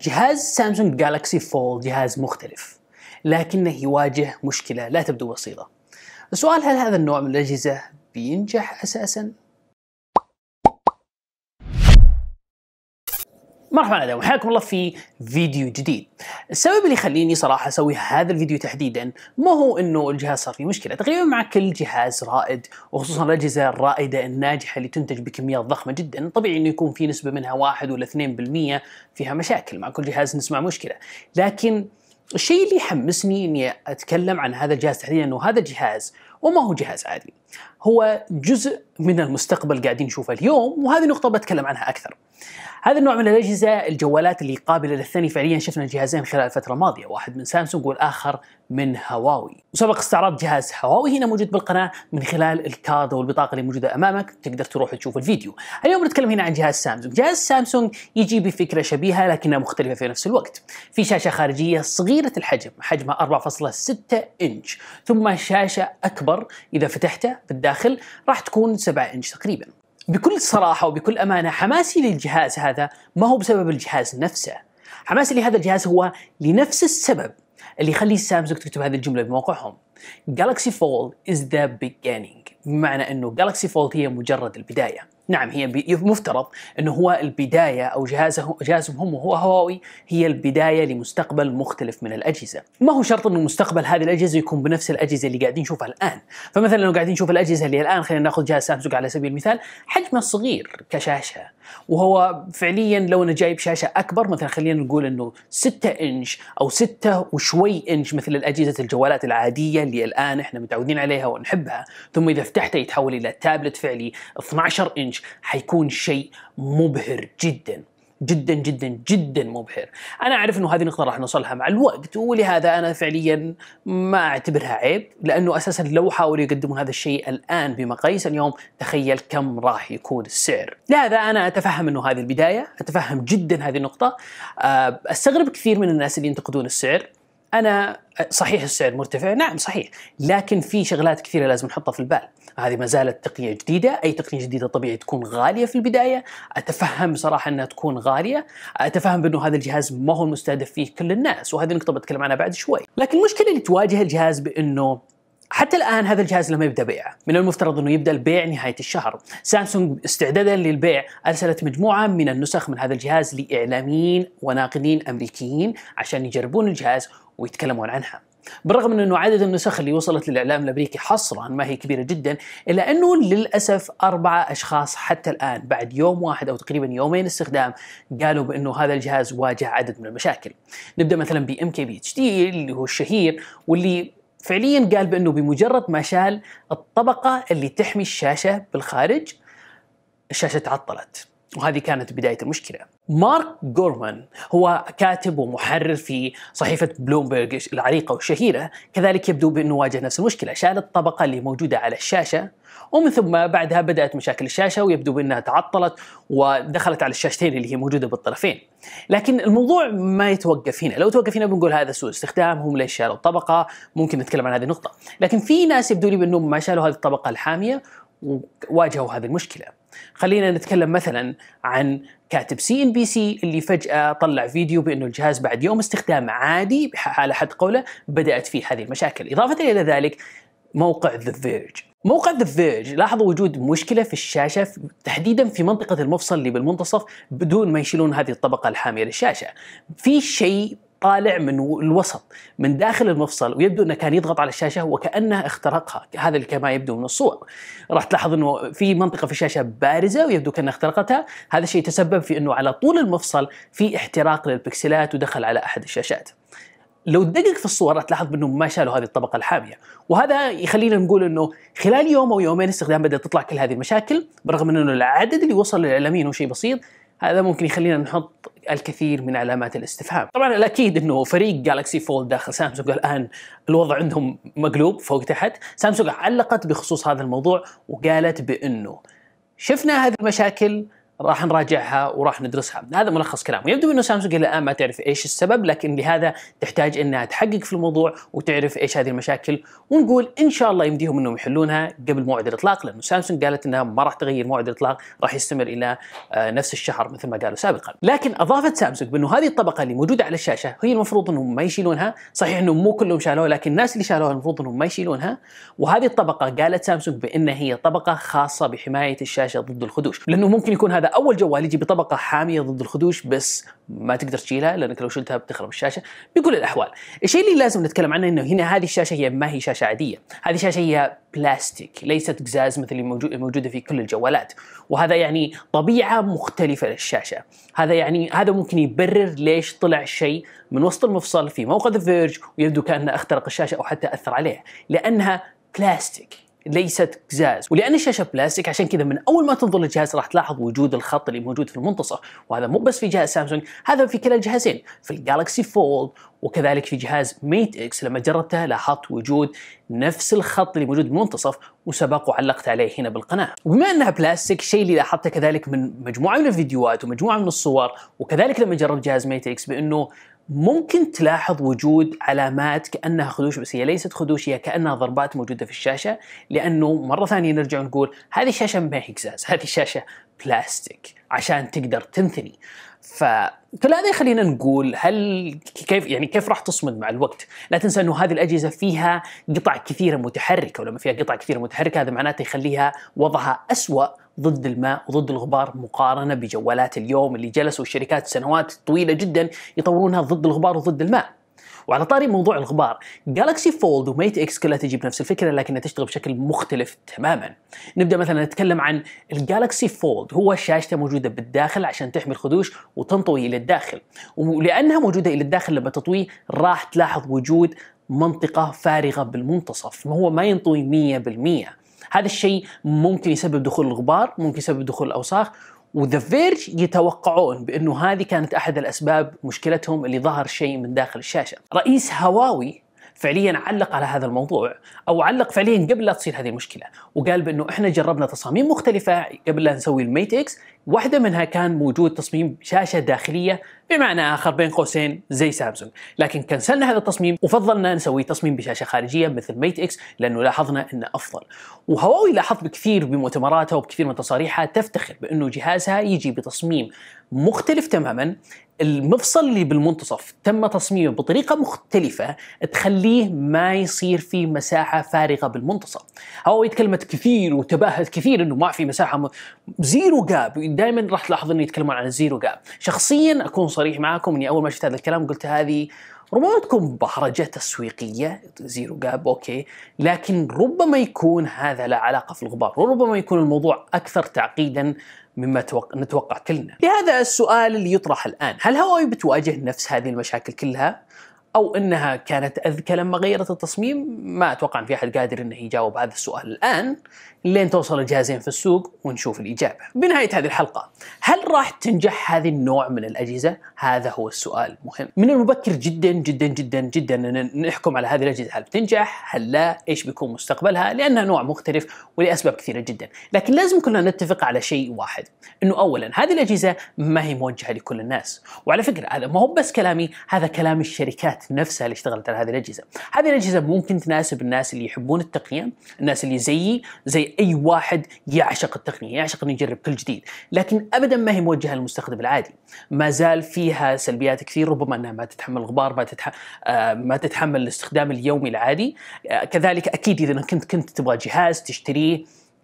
جهاز سامسونج جالكسي فولد جهاز مختلف لكنه يواجه مشكلة لا تبدو بسيطة السؤال هل هذا النوع من الأجهزة بينجح أساسا مرحبا انا وحياكم الله في فيديو جديد. السبب اللي يخليني صراحه اسوي هذا الفيديو تحديدا ما هو انه الجهاز صار فيه مشكله، تقريبا مع كل جهاز رائد وخصوصا الاجهزه الرائده الناجحه اللي تنتج بكميات ضخمه جدا، طبيعي انه يكون في نسبه منها واحد ولا 2% فيها مشاكل، مع كل جهاز نسمع مشكله، لكن الشيء اللي يحمسني اني اتكلم عن هذا الجهاز تحديدا انه هذا الجهاز وما هو جهاز عادي هو جزء من المستقبل قاعدين نشوفه اليوم وهذه نقطة بتكلم عنها أكثر هذا النوع من الأجهزة الجوالات اللي قابلة للثاني فعليا شفنا جهازين خلال الفترة الماضية واحد من سامسونج والآخر من هواوي وسبق استعراض جهاز هواوي هنا موجود بالقناة من خلال الكارد أو البطاقة اللي موجودة أمامك تقدر تروح تشوف الفيديو اليوم نتكلم هنا عن جهاز سامسونج جهاز سامسونج يجي بفكرة شبيهة لكنها مختلفة في نفس الوقت في شاشة خارجية صغيرة الحجم حجمها 4.6 إنش ثم شاشة أكبر الخبر اذا فتحته بالداخل راح تكون 7 انش تقريبا بكل صراحة وبكل أمانة حماسي للجهاز هذا ما هو بسبب الجهاز نفسه حماسي لهذا الجهاز هو لنفس السبب اللي يخلي سامسونج تكتب هذه الجملة بموقعهم Galaxy Fold is the beginning بمعنى أنه Galaxy Fold هي مجرد البداية نعم هي مفترض انه هو البدايه او جهازه جهازهم هم وهو هواوي هي البدايه لمستقبل مختلف من الاجهزه. ما هو شرط انه مستقبل هذه الاجهزه يكون بنفس الاجهزه اللي قاعدين نشوفها الان، فمثلا لو قاعدين نشوف الاجهزه اللي الان خلينا ناخذ جهاز سامسونج على سبيل المثال، حجمه صغير كشاشه وهو فعليا لو انا جايب شاشه اكبر مثلا خلينا نقول انه 6 انش او 6 وشوي انش مثل اجهزه الجوالات العاديه اللي الان احنا متعودين عليها ونحبها، ثم اذا فتحته يتحول الى تابلت فعلي 12 انش التشالنج حيكون شيء مبهر جدا جدا جدا جدا مبهر انا اعرف انه هذه النقطه راح نوصلها مع الوقت ولهذا انا فعليا ما اعتبرها عيب لانه اساسا لو حاولوا يقدمون هذا الشيء الان بمقاييس اليوم تخيل كم راح يكون السعر لهذا انا اتفهم انه هذه البدايه اتفهم جدا هذه النقطه أه، استغرب كثير من الناس اللي ينتقدون السعر انا صحيح السعر مرتفع نعم صحيح لكن في شغلات كثيره لازم نحطها في البال هذه ما زالت تقنيه جديده اي تقنيه جديده طبيعي تكون غاليه في البدايه اتفهم صراحه انها تكون غاليه اتفهم بانه هذا الجهاز ما هو المستهدف فيه كل الناس وهذه نقطه بتكلم عنها بعد شوي لكن المشكله اللي تواجه الجهاز بانه حتى الان هذا الجهاز لم يبدا بيعه، من المفترض انه يبدا البيع نهايه الشهر، سامسونج استعدادا للبيع ارسلت مجموعه من النسخ من هذا الجهاز لاعلاميين وناقدين امريكيين عشان يجربون الجهاز ويتكلمون عنها. بالرغم من انه عدد النسخ اللي وصلت للاعلام الامريكي حصرا ما هي كبيره جدا الا انه للاسف اربعه اشخاص حتى الان بعد يوم واحد او تقريبا يومين استخدام قالوا بانه هذا الجهاز واجه عدد من المشاكل. نبدا مثلا بام كي بي اتش دي اللي هو الشهير واللي فعليا قال بانه بمجرد ما شال الطبقه اللي تحمي الشاشه بالخارج الشاشه تعطلت وهذه كانت بدايه المشكله. مارك جورمان هو كاتب ومحرر في صحيفه بلومبرج العريقه والشهيره، كذلك يبدو بانه واجه نفس المشكله، شال الطبقه اللي موجوده على الشاشه ومن ثم بعدها بدأت مشاكل الشاشة ويبدو بأنها تعطلت ودخلت على الشاشتين اللي هي موجودة بالطرفين لكن الموضوع ما يتوقف هنا لو توقف هنا بنقول هذا سوء استخدام هم ليش شالوا الطبقة ممكن نتكلم عن هذه النقطة لكن في ناس يبدو لي بأنهم ما شالوا هذه الطبقة الحامية وواجهوا هذه المشكلة خلينا نتكلم مثلا عن كاتب سي ان بي سي اللي فجأة طلع فيديو بأنه الجهاز بعد يوم استخدام عادي على حد قوله بدأت فيه هذه المشاكل إضافة إلى ذلك موقع ذا فيرج موقع ذا فيرج لاحظوا وجود مشكلة في الشاشة تحديدا في منطقة المفصل اللي بالمنتصف بدون ما يشيلون هذه الطبقة الحامية للشاشة. في شيء طالع من الوسط من داخل المفصل ويبدو انه كان يضغط على الشاشه وكانه اخترقها هذا اللي كما يبدو من الصور راح تلاحظ انه في منطقه في الشاشه بارزه ويبدو كانها اخترقتها هذا الشيء تسبب في انه على طول المفصل في احتراق للبكسلات ودخل على احد الشاشات لو تدقق في الصور تلاحظ انهم ما شالوا هذه الطبقه الحاميه، وهذا يخلينا نقول انه خلال يوم او يومين استخدام بدات تطلع كل هذه المشاكل برغم انه العدد اللي وصل للاعلاميين هو شيء بسيط، هذا ممكن يخلينا نحط الكثير من علامات الاستفهام طبعا الاكيد انه فريق جالكسي فولد داخل سامسونج الان الوضع عندهم مقلوب فوق تحت سامسونج علقت بخصوص هذا الموضوع وقالت بانه شفنا هذه المشاكل راح نراجعها وراح ندرسها هذا ملخص كلامه يبدو انه سامسونج الى الان ما تعرف ايش السبب لكن لهذا تحتاج انها تحقق في الموضوع وتعرف ايش هذه المشاكل ونقول ان شاء الله يمديهم انهم يحلونها قبل موعد الاطلاق لانه سامسونج قالت انها ما راح تغير موعد الاطلاق راح يستمر الى آه، نفس الشهر مثل ما قالوا سابقا لكن اضافت سامسونج بانه هذه الطبقه اللي موجوده على الشاشه هي المفروض انهم ما يشيلونها صحيح انه مو كلهم شالوها لكن الناس اللي شالوها المفروض انهم ما يشيلونها وهذه الطبقه قالت سامسونج بان هي طبقه خاصه بحمايه الشاشه ضد الخدوش لانه ممكن يكون هذا هذا اول جوال يجي بطبقه حاميه ضد الخدوش بس ما تقدر تشيلها لانك لو شلتها بتخرب الشاشه بكل الاحوال الشيء اللي لازم نتكلم عنه انه هنا هذه الشاشه هي ما هي شاشه عاديه هذه شاشه هي بلاستيك ليست قزاز مثل الموجوده في كل الجوالات وهذا يعني طبيعه مختلفه للشاشه هذا يعني هذا ممكن يبرر ليش طلع شيء من وسط المفصل في موقع ذا فيرج ويبدو كانه اخترق الشاشه او حتى اثر عليه لانها بلاستيك ليست قزاز ولان الشاشه بلاستيك عشان كذا من اول ما تنظر للجهاز راح تلاحظ وجود الخط اللي موجود في المنتصف وهذا مو بس في جهاز سامسونج هذا في كلا الجهازين في الجالكسي فولد وكذلك في جهاز ميت اكس لما جربته لاحظت وجود نفس الخط اللي موجود بالمنتصف وسبق وعلقت عليه هنا بالقناه وبما انها بلاستيك الشيء اللي لاحظته كذلك من مجموعه من الفيديوهات ومجموعه من الصور وكذلك لما جربت جهاز ميت اكس بانه ممكن تلاحظ وجود علامات كانها خدوش بس هي ليست خدوش هي كانها ضربات موجوده في الشاشه لانه مره ثانيه نرجع نقول هذه الشاشه ما هي قزاز هذه الشاشه بلاستيك عشان تقدر تنثني فكل هذا يخلينا نقول هل كيف يعني كيف راح تصمد مع الوقت؟ لا تنسى انه هذه الاجهزه فيها قطع كثيره متحركه ولما فيها قطع كثيره متحركه هذا معناته يخليها وضعها اسوأ ضد الماء وضد الغبار مقارنة بجوالات اليوم اللي جلسوا الشركات سنوات طويلة جدا يطورونها ضد الغبار وضد الماء وعلى طاري موضوع الغبار جالكسي فولد وميت اكس كلها تجيب نفس الفكره لكنها تشتغل بشكل مختلف تماما نبدا مثلا نتكلم عن الجالكسي فولد هو شاشته موجوده بالداخل عشان تحمي الخدوش وتنطوي الى الداخل ولانها موجوده الى الداخل لما تطوي راح تلاحظ وجود منطقة فارغة بالمنتصف ما هو ما ينطوي مية بالمية هذا الشيء ممكن يسبب دخول الغبار ممكن يسبب دخول الأوساخ وذا فيرج يتوقعون بانه هذه كانت احد الاسباب مشكلتهم اللي ظهر شيء من داخل الشاشه. رئيس هواوي فعليا علق على هذا الموضوع او علق فعليا قبل لا تصير هذه المشكله وقال بانه احنا جربنا تصاميم مختلفه قبل لا نسوي الميت اكس واحده منها كان موجود تصميم شاشه داخليه بمعنى اخر بين قوسين زي سامسونج لكن كنسلنا هذا التصميم وفضلنا نسوي تصميم بشاشه خارجيه مثل ميت اكس لانه لاحظنا انه افضل وهواوي لاحظ بكثير بمؤتمراتها وبكثير من تصاريحها تفتخر بانه جهازها يجي بتصميم مختلف تماما المفصل اللي بالمنتصف تم تصميمه بطريقة مختلفة تخليه ما يصير فيه مساحة فارغة بالمنتصف هو تكلمت كثير وتباهت كثير انه ما في مساحة م... زيرو جاب دائما راح تلاحظ انه يتكلمون عن الزيرو جاب شخصيا اكون صريح معاكم اني اول ما شفت هذا الكلام قلت هذه ربما تكون بهرجة تسويقية زيرو جاب أوكي لكن ربما يكون هذا له علاقة في الغبار وربما يكون الموضوع أكثر تعقيدا مما توق... نتوقع كلنا لهذا السؤال اللي يطرح الآن هل هواوي بتواجه نفس هذه المشاكل كلها؟ او انها كانت اذكى لما غيرت التصميم ما اتوقع ان في احد قادر انه يجاوب هذا السؤال الان لين توصل الجهازين في السوق ونشوف الاجابه. بنهايه هذه الحلقه هل راح تنجح هذه النوع من الاجهزه؟ هذا هو السؤال المهم. من المبكر جدا جدا جدا جدا ان نحكم على هذه الاجهزه هل بتنجح؟ هل لا؟ ايش بيكون مستقبلها؟ لانها نوع مختلف ولاسباب كثيره جدا، لكن لازم كلنا نتفق على شيء واحد، انه اولا هذه الاجهزه ما هي موجهه لكل الناس، وعلى فكره هذا ما هو بس كلامي، هذا كلام الشركات نفسها اللي اشتغلت على هذه الاجهزه هذه الاجهزه ممكن تناسب الناس اللي يحبون التقنيه الناس اللي زيي زي اي واحد يعشق التقنيه يعشق انه يجرب كل جديد لكن ابدا ما هي موجهه للمستخدم العادي ما زال فيها سلبيات كثير ربما انها ما تتحمل الغبار ما تتح... آه، ما تتحمل الاستخدام اليومي العادي آه، كذلك اكيد اذا كنت كنت تبغى جهاز تشتريه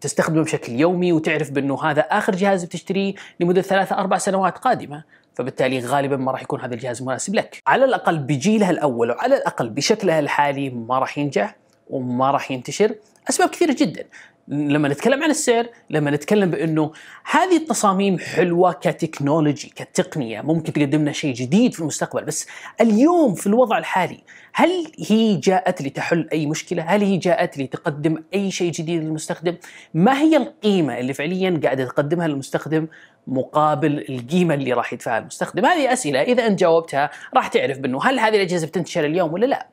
تستخدمه بشكل يومي وتعرف بانه هذا اخر جهاز بتشتريه لمده ثلاثة اربع سنوات قادمه فبالتالي غالبا ما راح يكون هذا الجهاز مناسب لك على الاقل بجيلها الاول وعلى الاقل بشكلها الحالي ما راح ينجح وما راح ينتشر اسباب كثيره جدا لما نتكلم عن السعر لما نتكلم بانه هذه التصاميم حلوه كتكنولوجي كتقنيه ممكن تقدم لنا شيء جديد في المستقبل بس اليوم في الوضع الحالي هل هي جاءت لتحل اي مشكله هل هي جاءت لتقدم اي شيء جديد للمستخدم ما هي القيمه اللي فعليا قاعده تقدمها للمستخدم مقابل القيمه اللي راح يدفعها المستخدم هذه اسئله اذا انت جاوبتها راح تعرف بانه هل هذه الاجهزه بتنتشر اليوم ولا لا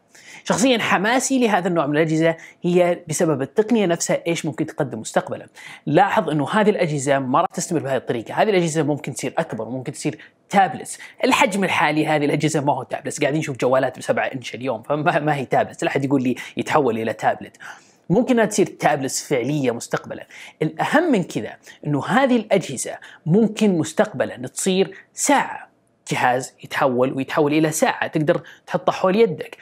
شخصيا حماسي لهذا النوع من الاجهزه هي بسبب التقنيه نفسها ايش ممكن تقدم مستقبلا لاحظ انه هذه الاجهزه ما راح تستمر بهذه الطريقه هذه الاجهزه ممكن تصير اكبر وممكن تصير تابلتس الحجم الحالي هذه الاجهزه ما هو تابلتس قاعدين نشوف جوالات بسبعة انش اليوم فما هي تابلتس لا احد يقول لي يتحول الى تابلت ممكن انها تصير تابلس فعليه مستقبلا الاهم من كذا انه هذه الاجهزه ممكن مستقبلا تصير ساعه جهاز يتحول ويتحول الى ساعه تقدر تحطها حول يدك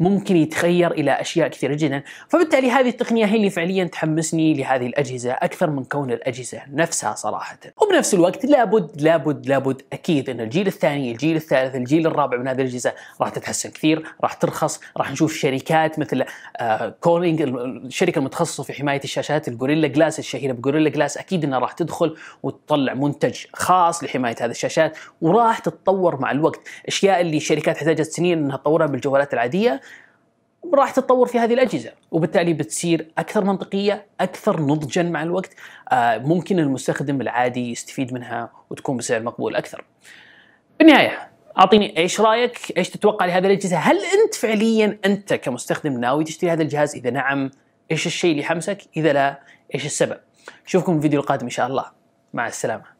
ممكن يتخير الى اشياء كثيره جدا، فبالتالي هذه التقنيه هي اللي فعليا تحمسني لهذه الاجهزه اكثر من كون الاجهزه نفسها صراحه، وبنفس الوقت لابد لابد لابد اكيد ان الجيل الثاني، الجيل الثالث، الجيل الرابع من هذه الاجهزه راح تتحسن كثير، راح ترخص، راح نشوف شركات مثل آه الشركه المتخصصه في حمايه الشاشات الجوريلا جلاس الشهيره بجوريلا جلاس اكيد انها راح تدخل وتطلع منتج خاص لحمايه هذه الشاشات وراح تتطور مع الوقت، اشياء اللي الشركات احتاجت سنين انها تطورها بالجوالات العاديه راح تتطور في هذه الاجهزه وبالتالي بتصير اكثر منطقيه اكثر نضجا مع الوقت آه، ممكن المستخدم العادي يستفيد منها وتكون بسعر مقبول اكثر بالنهايه اعطيني ايش رايك ايش تتوقع لهذه الاجهزه هل انت فعليا انت كمستخدم ناوي تشتري هذا الجهاز اذا نعم ايش الشيء اللي حمسك اذا لا ايش السبب اشوفكم في الفيديو القادم ان شاء الله مع السلامه